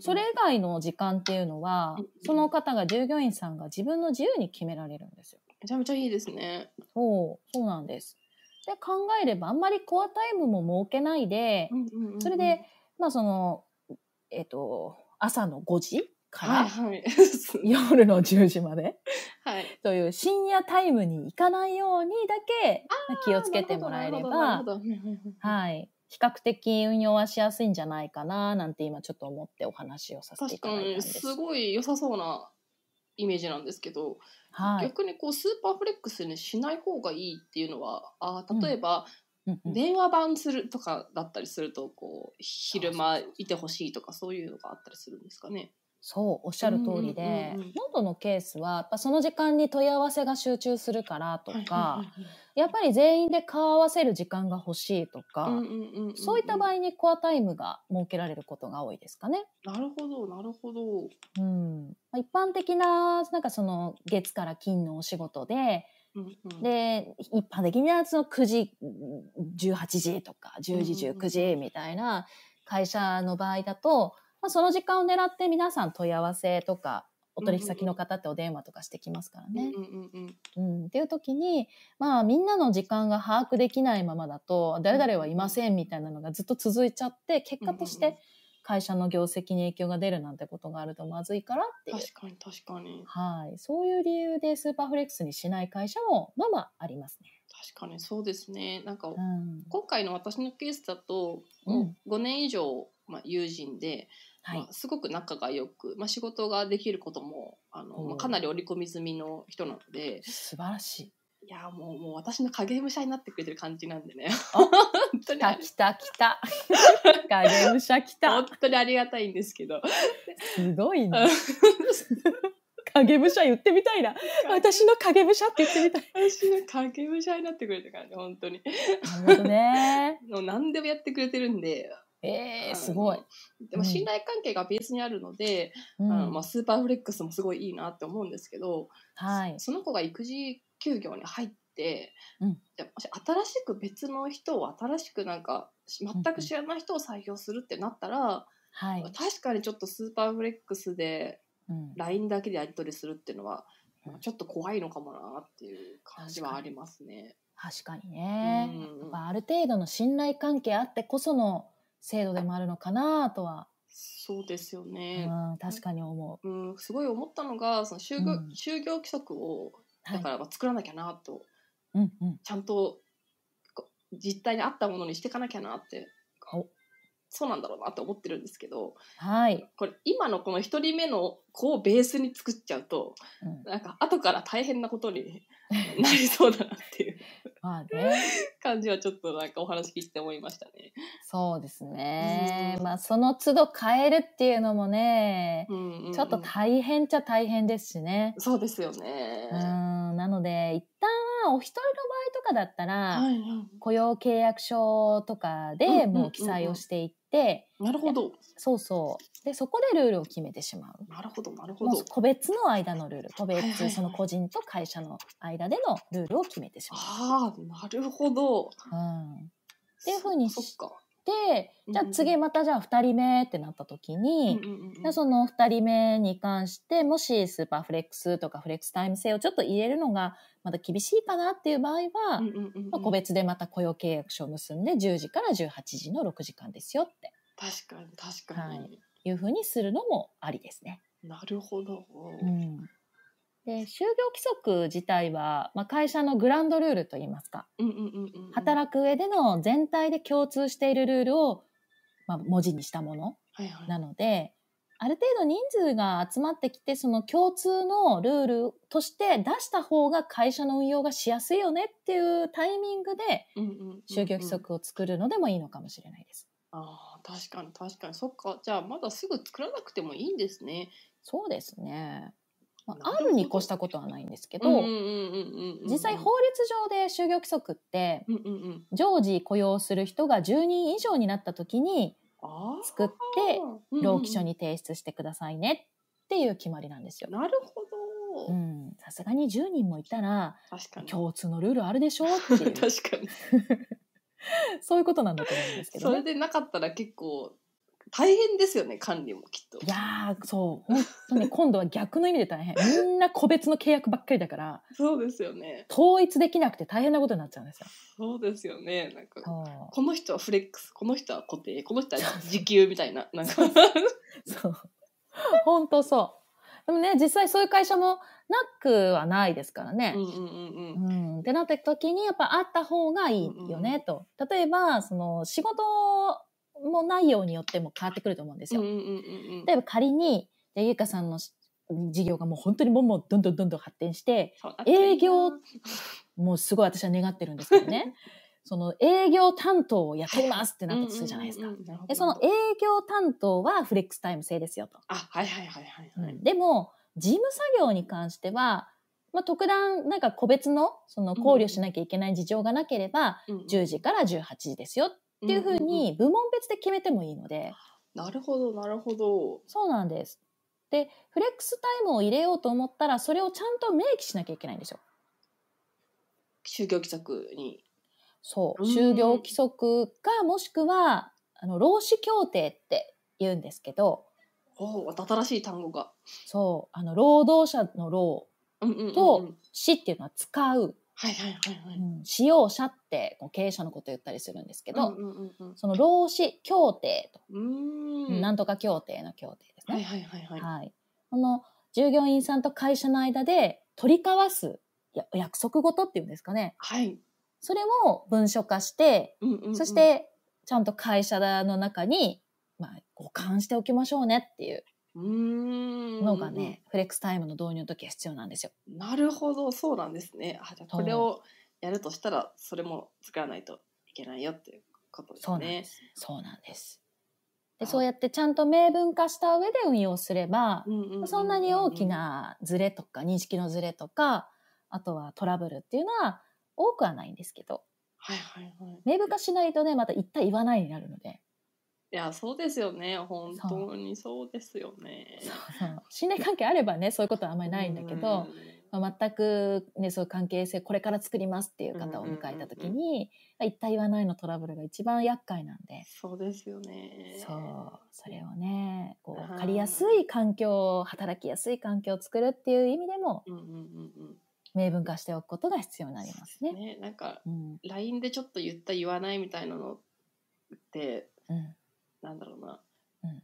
それ以外の時間っていうのは、その方が従業員さんが自分の自由に決められるんですよ。めちゃめちゃいいですね。そう、そうなんです。で、考えればあんまりコアタイムも設けないで、それで、まあその、えっ、ー、と、朝の5時から、夜の10時まではい、という深夜タイムに行かないようにだけ気をつけてもらえれば、はい、比較的運用はしやすいんじゃないかななんて今ちょっと思ってお話をさせていただいたんですすごい良さそうなイメージなんですけど、はい、逆にこうスーパーフレックスにしない方がいいっていうのはあ例えば、うん、電話番するとかだったりするとこう昼間いてほしいとかそういうのがあったりするんですかね。そう、おっしゃる通りで、ノートのケースは、やっぱその時間に問い合わせが集中するからとか、やっぱり全員で顔合わせる時間が欲しいとか、そういった場合にコアタイムが設けられることが多いですかね。なるほど、なるほど。うん。一般的な、なんかその月から金のお仕事で、で、一般的にはその9時、18時とか、10時、19時みたいな会社の場合だと、まあ、その時間を狙って皆さん問い合わせとかお取引先の方ってお電話とかしてきますからね。うんっていう時にまあみんなの時間が把握できないままだと誰々はいませんみたいなのがずっと続いちゃって結果として会社の業績に影響が出るなんてことがあるとまずいからっていう確かに確かに、はい、そういう理由でスーパーフレックスにしない会社もまあまあありますね。確かにそうですねなんか、うん、今回の私のケースだと、もう5年以上、まあ、友人ではいまあ、すごく仲がよく、まあ、仕事ができることもあの、まあ、かなり織り込み済みの人なので素晴らしいいやもうもう私の影武者になってくれてる感じなんでね本当に来た来た来た 影武者来た本当にありがたいんですけどすごいね 影武者言ってみたいな私の影武者って言ってみたい私の影武者になってくれてるからね本当になるほどね もう何でもやってくれてるんでえー、すごい。でも信頼関係がベースにあるので、うん、あのまあ、スーパーフレックスもすごいいいなって思うんですけど、はい、その子が育児休業に入って、うん、もし新しく別の人を新しくなんか全く知らない人を採用するってなったら、はい、確かにちょっとスーパーフレックスで LINE だけでやり取りするっていうのは、ちょっと怖いのかもなっていう感じはありますね。確かにね、うん、ある程度の信頼関係あってこその制度でもあるのかなとはそうですよね、確かに思う、うん、すごい思ったのがその就業,、うん、就業規則をだから作らなきゃなと、はい、うんうん、ちゃんと実態に合ったものにしていかなきゃなってそうなんだろうなって思ってるんですけど、はい、これ今のこの1人目の子をベースに作っちゃうと、うん、なんか後から大変なことに なりそうだなっていうまあ、ね、感じはちょっとなんかお話聞いて思いましたね。そうですね、まあその都度変えるっていうのもね、うんうんうん、ちょっと大変っちゃ大変ですしね。そうですよねうんなので一旦お一人の場かだったら、はい雇用契約書とかでもう記載をしていって、うんうんうんなるほどそうそうでそこでルールを決めてしまうなるほどなるほど個別の間のルール個別、はいはいはい、その個人と会社の間でのルールを決めてしまうあなるほど、うん、っていうふうにそっか、じゃあ次またじゃあ2人目ってなった時に、うんうん、その2人目に関して、もしスーパーフレックスとかフレックスタイム制をちょっと入れるのがまだ厳しいかなっていう場合は、うんうんうん、まあ、個別でまた雇用契約書を結んで10時から18時の6時間ですよって。確かに確かに、はい、いうふうにするのもありですね。なるほど。うんで就業規則自体は、まあ、会社のグランドルールといいますか、働く上での全体で共通しているルールを、まあ、文字にしたものなので、はいはい、ある程度人数が集まってきてその共通のルールとして出した方が会社の運用がしやすいよねっていうタイミングで就業規則を作るのでもいいのかもしれないです。あ確かに確かにそっかじゃあまだすぐ作らなくてもいいんですね。そうですね。まあ、あるに越したことはないんですけど実際法律上で就業規則って常時雇用する人が10人以上になった時に作って労基署に提出してくださいねっていう決まりなんですよ。なるほどさすがに10人もいたら共通のルールあるでしょっていう そういうことなんだと思うんですけど、ね、それでなかったら結構大変ですよね管理もきっといやそう本当に今度は逆の意味で大変みんな個別の契約ばっかりだからそうですよね統一できなくて大変なことになっちゃうんですよそうですよねなんかこの人はフレックスこの人は固定この人は時給みたいななんかそう本当そうでもね実際そういう会社もなくはないですからね。うんうんうんうん、ってなった時にやっぱあった方がいいよね、と。例えばその仕事も内容によっても変わってくると思うんですよ。うんうんうんうん、例えば仮に、じゃゆかさんの事業がもう本当にもんもんどんどんどんどん発展して、営業、もうすごい私は願ってるんですけどね。その営業担当をやってますってなったとするじゃないですか。うんうんうん、でその営業担当はフレックスタイム制ですよと。あ、はいはいはいはい、はいうん、でも、事務作業に関しては、まあ、特段、なんか個別の、その考慮しなきゃいけない事情がなければ、10時から18時ですよっっていうふうに部門別で決めてもいいので、なるほどなるほどそうなんですでフレックスタイムを入れようと思ったらそれをちゃんと明記しなきゃいけないんですよ就業規則にそう就業規則かもしくはあの労使協定って言うんですけどおお新しい単語がそうあの労働者の労と死っていうのは使うはいはいはいはい。使用者ってこう経営者のこと言ったりするんですけど、うんうんうんうん、その労使協定と、うんなんとか協定の協定ですね。はいはいはいはい。はい、この従業員さんと会社の間で取り交わす約束事っていうんですかね。はい。それを文書化して、うんうんうん、そしてちゃんと会社の中に、まあ、保管しておきましょうねっていうのがね、フレックスタイムの導入の時は必要なんですよ。なるほど、そうなんですね。あじゃあこれをやるとしたらそれも使わないといけないよっていうことですね。そうなんです。でそうやってちゃんと明文化した上で運用すれば、そんなに大きなズレとか認識のズレとか、あとはトラブルっていうのは多くはないんですけど。はいはいはい。明文化しないとね、また一体言わないになるので。いやそうですよね本当にそうですよねそうそう信頼関係あればねそういうことはあんまりないんだけど、うん、まあ、全く、ね、そういう関係性これから作りますっていう方を迎えた時に、一体言わないのトラブルが一番厄介なんでそうですよねそうそれをねこうかりやすい環境働きやすい環境を作るっていう意味でも、うんうんうんうん明文化しておくことが必要になりますね。すねなんか、うん、LINE でちょっと言った言わないみたいなのって、うん、なんだろうな、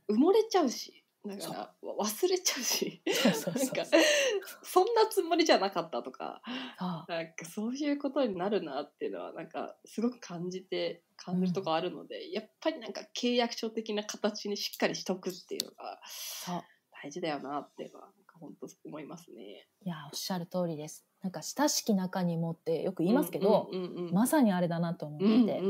うん、埋もれちゃうしだから忘れちゃうしなんかそんなつもりじゃなかったとかなんかそういうことになるなっていうのはなんかすごく感じて感じるとこあるので、うん、やっぱりなんか契約書的な形にしっかりしとくっていうのが大事だよなっていうのは本当思いますね。いやおっしゃる通りです。なんか親しき中にもってよく言いますけど、うんうんうんうん、まさにあれだなと思って、て。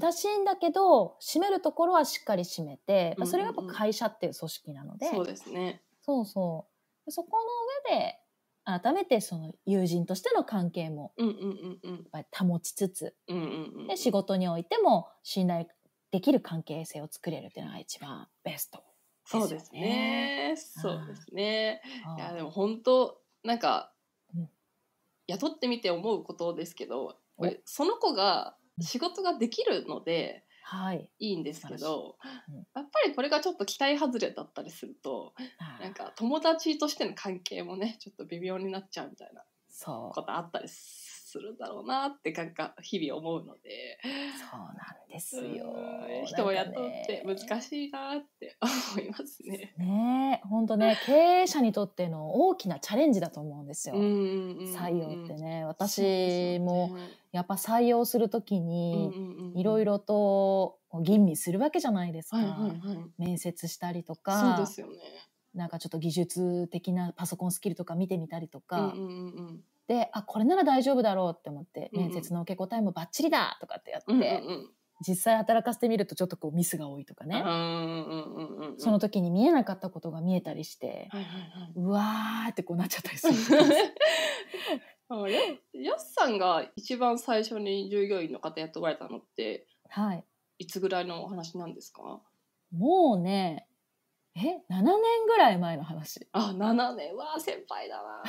親しいんだけど締めるところはしっかり締めて、まあ、それがやっぱ会社っていう組織なので、そうですね。そうそう。そこの上で改めてその友人としての関係も保ちつつ、うんうんうん、で仕事においても信頼できる関係性を作れるっていうのが一番ベスト。そうですね。そうですね。いやでも本当なんか、雇ってみて思うことですけど、その子が仕事ができるので、はい、いいんですけど、うん、やっぱりこれがちょっと期待外れだったりすると、なんか友達としての関係もねちょっと微妙になっちゃうみたいなことあったりすするんだろうなってなんか日々思うのでそうなんですよ、人を雇って難しいなって思いますね。ね本当ね経営者にとっての大きなチャレンジだと思うんですよ、採用ってね私もやっぱ採用するときにいろいろと吟味するわけじゃないですか、面接したりとか。そうですよねなんかちょっと技術的なパソコンスキルとか見てみたりとか、で、あ、これなら大丈夫だろうって思って、面接の受け答えもバッチリだとかってやって、実際働かせてみるとちょっとこうミスが多いとかね、その時に見えなかったことが見えたりして、うわーってこうなっちゃったりするす。ややすさんが一番最初に従業員の方雇われたのって、はい、いつぐらいのお話なんですかもうねえ7年ぐらい前の話あ7年は先輩だな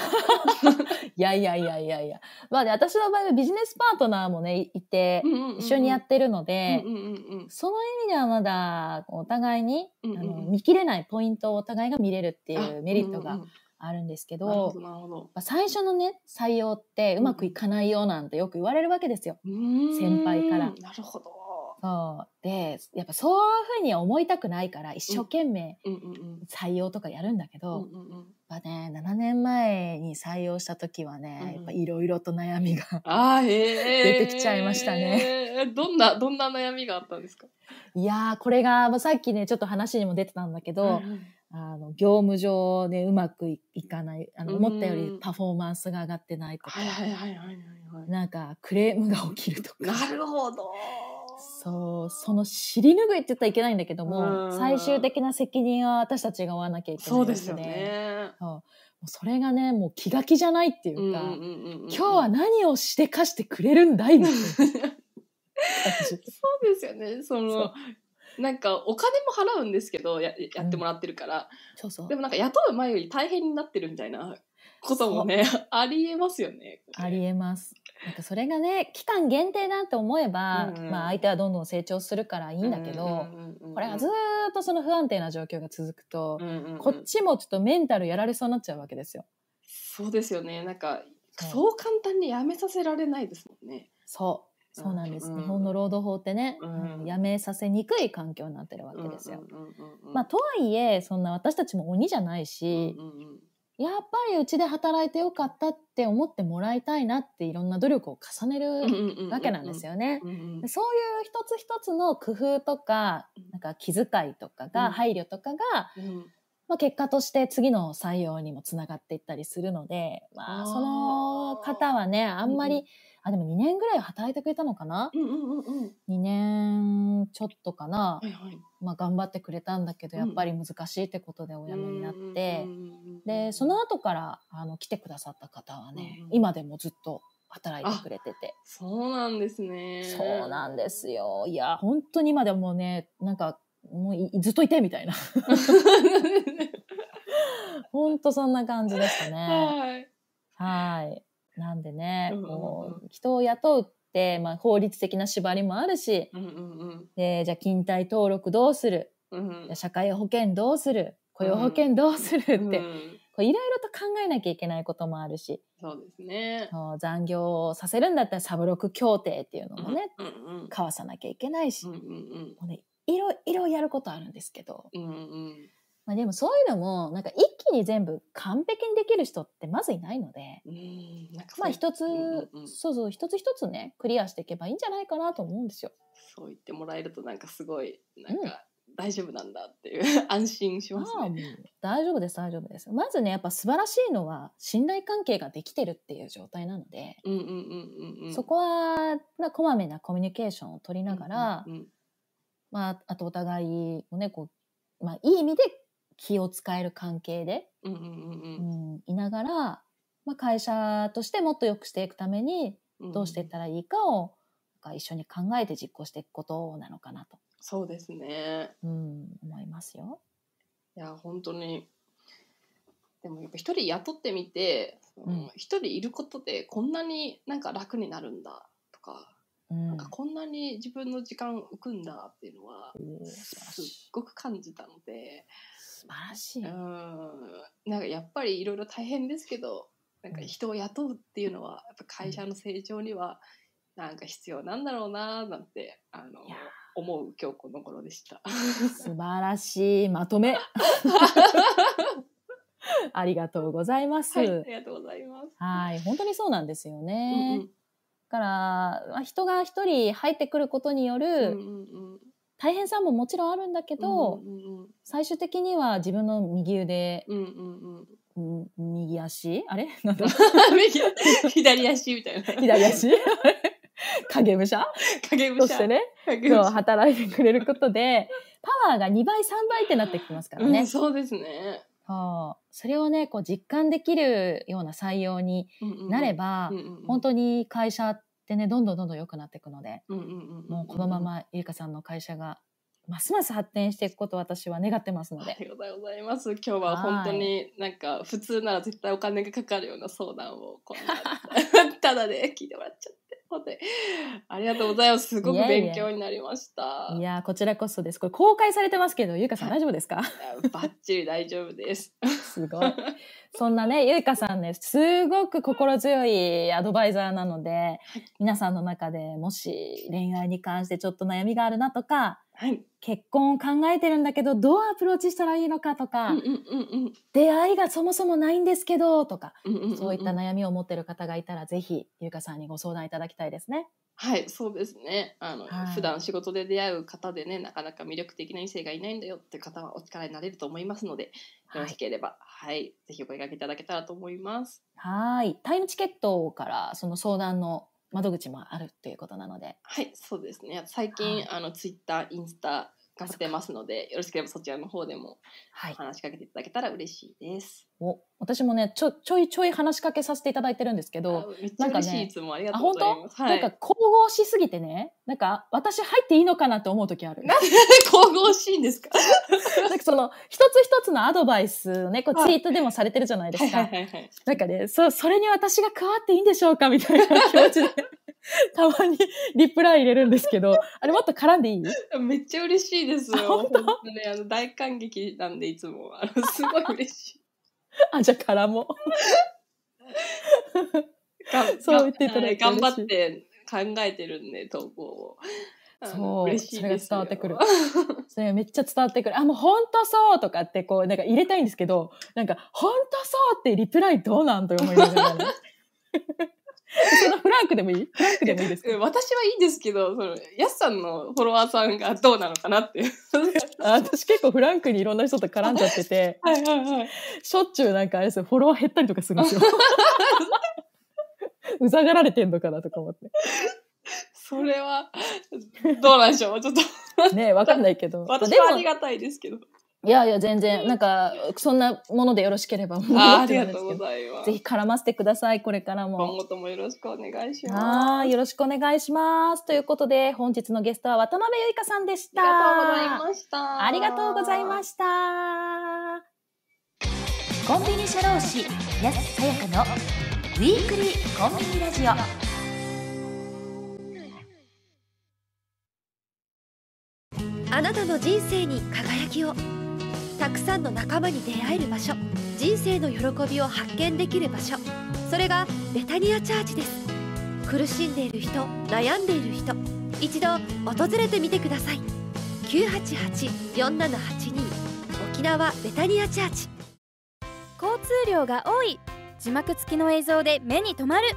いやいやいやいやいやまあね私の場合はビジネスパートナーもねいて、一緒にやってるので、うんうんうん、その意味ではまだお互いに、うんうん、あの見切れないポイントをお互いが見れるっていうメリットがあるんですけどど、最初のね採用ってうまくいかないよなんてよく言われるわけですよ、うん、先輩から。なるほどそうでやっぱそういうふうに思いたくないから一生懸命採用とかやるんだけど、うやっぱね7年前に採用した時はね、やっぱいろいろと悩みが出てきちゃいましたね。どんなどんな悩みがあったんですかいやこれが、まあ、さっきねちょっと話にも出てたんだけど、あの業務上ね、うまくいかないあの思ったよりパフォーマンスが上がってないとかなんかクレームが起きるとかなるほどそう、その尻拭いって言ったらいけないんだけども、最終的な責任は私たちが負わなきゃいけないね。そうですね。そうそれがね、もう気が気じゃないっていうか、今日は何をしてかしてくれるんだいそうですよね。その、なんかお金も払うんですけどややってもらってるから、うん、そうそうでもなんか雇う前より大変になってるみたいなこともね、ありえますよね。ありえます。なんかそれがね、期間限定だと思えば、うんうん、まあ相手はどんどん成長するからいいんだけど、これがずっとその不安定な状況が続くと、こっちもちょっとメンタルやられそうになっちゃうわけですよ。そうですよね。なんか、そう簡単にやめさせられないですもんね。そう。そうなんです、日本の労働法ってね、うん、やめさせにくい環境になってるわけですよ。まあ、とはいえそんな私たちも鬼じゃないし、やっぱりうちで働いてよかったって思ってもらいたいなっていろんな努力を重ねるわけなんですよね。そういう一つ一つの工夫とか、なんか気遣いとかが、うん、配慮とかが、うんまあ、結果として次の採用にもつながっていったりするので、まあ、その方はね、あんまりあ、でも2年ぐらい働いてくれたのかな、うんうんうん ?2 年ちょっとかな、はいはい、まあ頑張ってくれたんだけど、やっぱり難しいってことでお辞めになって、で、その後からあの来てくださった方はね、うん、今でもずっと働いてくれてて。そうなんですね。そうなんですよ。いや、本当に今でもね、なんか、もうずっといてみたいな。本当そんな感じでしたね。はい。はい。なんでね、こう、人を雇うって、まあ、法律的な縛りもあるし、で、じゃあ、勤怠登録どうする、うん社会保険どうする雇用保険どうするって、うんこういろいろと考えなきゃいけないこともあるし。そうですね。残業をさせるんだったらサブロック協定っていうのもね、交わさなきゃいけないし、いろいろやることあるんですけど、うんうんまあ、でもそういうのも、なんか一気に全部完璧にできる人ってまずいないので、うんまあ一つ、うんうん、そうそう、一つ一つね、クリアしていけばいいんじゃないかなと思うんですよ。そう言ってもらえるとなんかすごい、なんか大丈夫なんだっていう、うん、安心しますね。大丈夫です、大丈夫です。まずね、やっぱ素晴らしいのは信頼関係ができてるっていう状態なので、そこは、なこまめなコミュニケーションを取りながら、うんまあ、あとお互いをね、こう、まあ、いい意味で気を使える関係で、うんうんうんうん、いながら、まあ、会社としてもっと良くしていくためにどうしていったらいいかを、うん、一緒に考えて実行していくことなのかなと。そうですね、うん、思いますよ。いや本当にでもやっぱ一人雇ってみて一、うん、人いることでこんなになんか楽になるんだとかうん、なんかこんなに自分の時間浮くんだっていうのはすっごく感じたので、素晴らしい。うん。なんかやっぱりいろいろ大変ですけど、なんか人を雇うっていうのは、やっぱ会社の成長には、なんか必要なんだろうななんて、あの、思う今日この頃でした。素晴らしいまとめ。ありがとうございます。はい、ありがとうございます。はい、本当にそうなんですよね。うんうん、から、まあ、人が一人入ってくることによる、うんうんうん大変さももちろんあるんだけど、うんうんうん、最終的には自分の右腕、うんうんうん、右足あれなんだ左足みたいな。左足 影武者影武者としてね、そう働いてくれることで、パワーが2倍、3倍ってなってきますからね。うん、そうですね。はあ、それをね、こう実感できるような採用になれば、うんうんうん、本当に会社っでねどんどんどんどん良くなっていくので、うんうんうんうん、もうこのままゆいかさんの会社がますます発展していくことを私は願ってますので。ありがとうございます。今日は本当になんか普通なら絶対お金がかかるような相談をこんな ただで聞いてもらっちゃって。本当にありがとうございます。すごく勉強になりました。いやこちらこそです。これ公開されてますけど、ゆうかさん大丈夫ですか？バッチリ大丈夫です。すごい。そんなね、ゆうかさんね、すごく心強いアドバイザーなので、皆さんの中でもし恋愛に関してちょっと悩みがあるなとか。はい、結婚を考えてるんだけどどうアプローチしたらいいのかとか、うんうんうん出会いがそもそもないんですけどとか、うんうんうん、そういった悩みを持ってる方がいたらぜひ優香さんにご相談いただきたいですね。はい、そうですね。あの、はい、普段仕事で出会う方でね、なかなか魅力的な異性がいないんだよって方はお力になれると思いますので、よろしければ、はい、はい、ぜひお声掛けいただけたらと思います。はい、タイムチケットからその相談の窓口もあるということなので。はい、そうですね。最近、あのツイッター、インスタ、かせてますのでよろしければそちらの方でも話しかけていただけたら嬉しいです。はい、お私もねちょちょいちょい話しかけさせていただいてるんですけどなんかねいつもありがとうございます。なんか神々しすぎてねなんか私入っていいのかなと思う時ある。なんで 神々しいんですか なんかその一つ一つのアドバイスをねこうツイートでもされてるじゃないですか。はい、なんかねそそれに私が加わっていいんでしょうかみたいな気持ちで。たまにリプライ入れるんですけど、あれもっと絡んでいいめっちゃ嬉しいですよ。本当本当ね、あの大感激なんでいつも。あのすごい嬉しい。あ、じゃあ絡もう。そう言っていただいて。頑張って考えてるんで、投稿を。そう、それが伝わってくる。それがめっちゃ伝わってくる。あ、もう本当そうとかってこう、なんか入れたいんですけど、なんか、本当そうってリプライどうなんと思いながら。そのフランクでもいいフランクでもいいですか私はいいんですけど、その、ヤスさんのフォロワーさんがどうなのかなっていう。私結構フランクにいろんな人と絡んじゃってて、はいはいはい。しょっちゅうなんかあれですよ、フォロワー減ったりとかするんですよ。うざがられてんのかなとか思って。それは、どうなんでしょうちょっと。ねわかんないけど。私はありがたいですけど。いやいや、全然、なんか、そんなものでよろしければあ。ありがとうございます。ぜひ絡ませてください、これからも。今後ともよろしくお願いします。よろしくお願いします。ということで、本日のゲストは渡辺ゆいかさんでした。ありがとうございました。したコンビニ社労士、安さやかの、ウィークリーコンビニラジオ。あなたの人生に輝きを。たくさんの仲間に出会える場所人生の喜びを発見できる場所それがベタニアチャーチです苦しんでいる人悩んでいる人一度訪れてみてください988-4782沖縄ベタニアチャーチ交通量が多い字幕付きの映像で目に留まる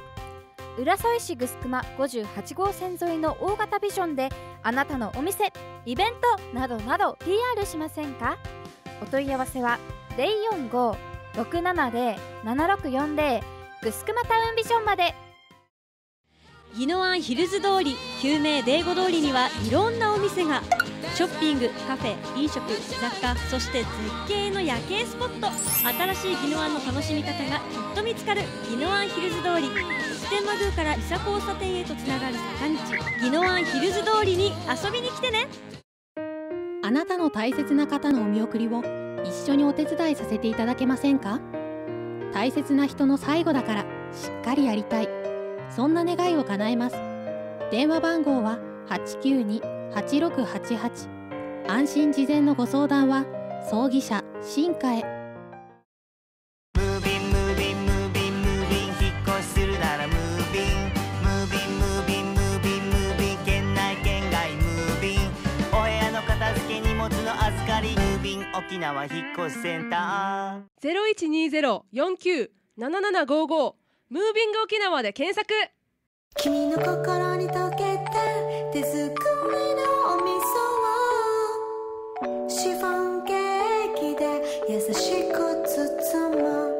浦添市グスクマ58号線沿いの大型ビジョンであなたのお店イベントなどなど PR しませんかお問い合わせは045-67で7640グスクマタウンビジョンまで宜野湾ヒルズ通り救命デーゴ通りにはいろんなお店がショッピングカフェ飲食雑貨そして絶景の夜景スポット新しい宜野湾の楽しみ方がきっと見つかる宜野湾ヒルズ通り普天間宮から伊佐交差点へとつながる坂道宜野湾ヒルズ通りに遊びに来てねあなたの大切な方のお見送りを一緒にお手伝いさせていただけませんか大切な人の最後だからしっかりやりたいそんな願いを叶えます電話番号は892-8688安心事前のご相談は葬儀社進化へ沖縄引っ越しセンターゼロ一二ゼロ四九七七五五ムービング沖縄で検索。君の心に溶けた手作りのお味噌をシフォンケーキで優しく包む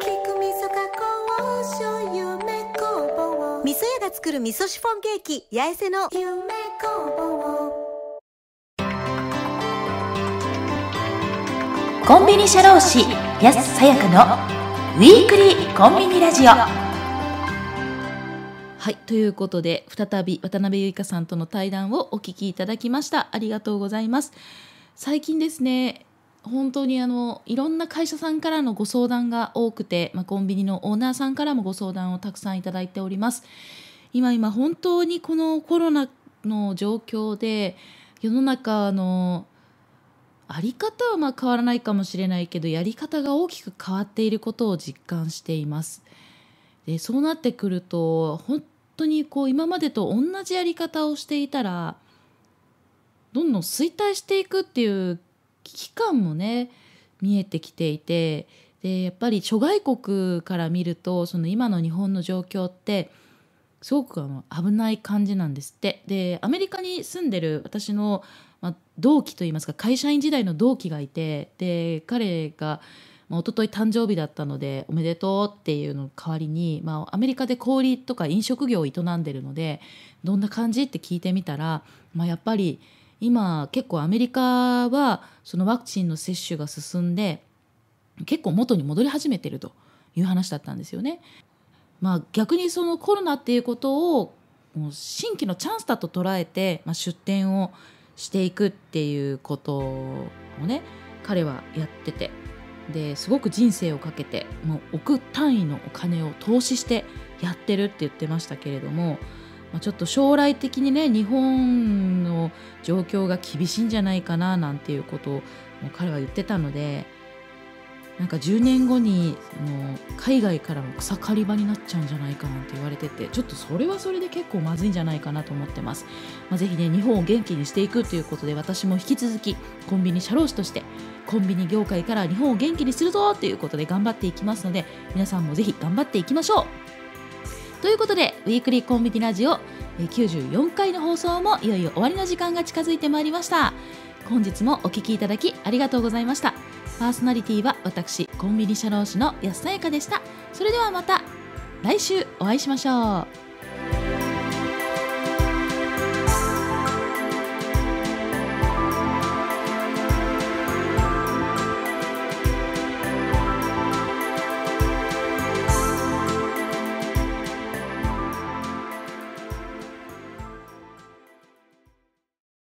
菊味噌加工醤油めぼ房味噌屋が作る味噌シフォンケーキ八重瀬の夢工房コンビニ社労士安さやかのウィークリーコンビニラジオはいということで再び渡辺由香さんとの対談をお聞きいただきましたありがとうございます最近ですね本当にあのいろんな会社さんからのご相談が多くて、まあ、コンビニのオーナーさんからもご相談をたくさんいただいております今今本当にこのコロナの状況で世の中のあり方はまあ変わらないかもしれないけどやり方が大きく変わっていることを実感しています。でそうなってくると本当にこう今までと同じやり方をしていたらどんどん衰退していくっていう危機感もね見えてきていてでやっぱり諸外国から見るとその今の日本の状況ってすごくあの危ない感じなんですってでアメリカに住んでる私の、まあ、同期といいますか会社員時代の同期がいてで彼が、まあ、一昨日誕生日だったのでおめでとうっていうの代わりに、まあ、アメリカで小売とか飲食業を営んでるのでどんな感じって聞いてみたら、まあ、やっぱり今結構アメリカはそのワクチンの接種が進んで結構元に戻り始めてるという話だったんですよね。まあ、逆にそのコロナっていうことを新規のチャンスだと捉えて、まあ、出店をしていくっていうことをね彼はやっててですごく人生をかけてもう億単位のお金を投資してやってるって言ってましたけれども、まあ、ちょっと将来的にね日本の状況が厳しいんじゃないかななんていうことを彼は言ってたので。なんか10年後にう海外からの草刈り場になっちゃうんじゃないかなんて言われててちょっとそれはそれで結構まずいんじゃないかなと思ってます、まあ、ぜひね日本を元気にしていくということで私も引き続きコンビニ社労士としてコンビニ業界から日本を元気にするぞということで頑張っていきますので皆さんもぜひ頑張っていきましょうということでウィークリーコンビニラジオ94回の放送もいよいよ終わりの時間が近づいてまいりました本日もお聴きいただきありがとうございましたパーソナリティは私コンビニ社労士の安さやかでしたそれではまた来週お会いしましょう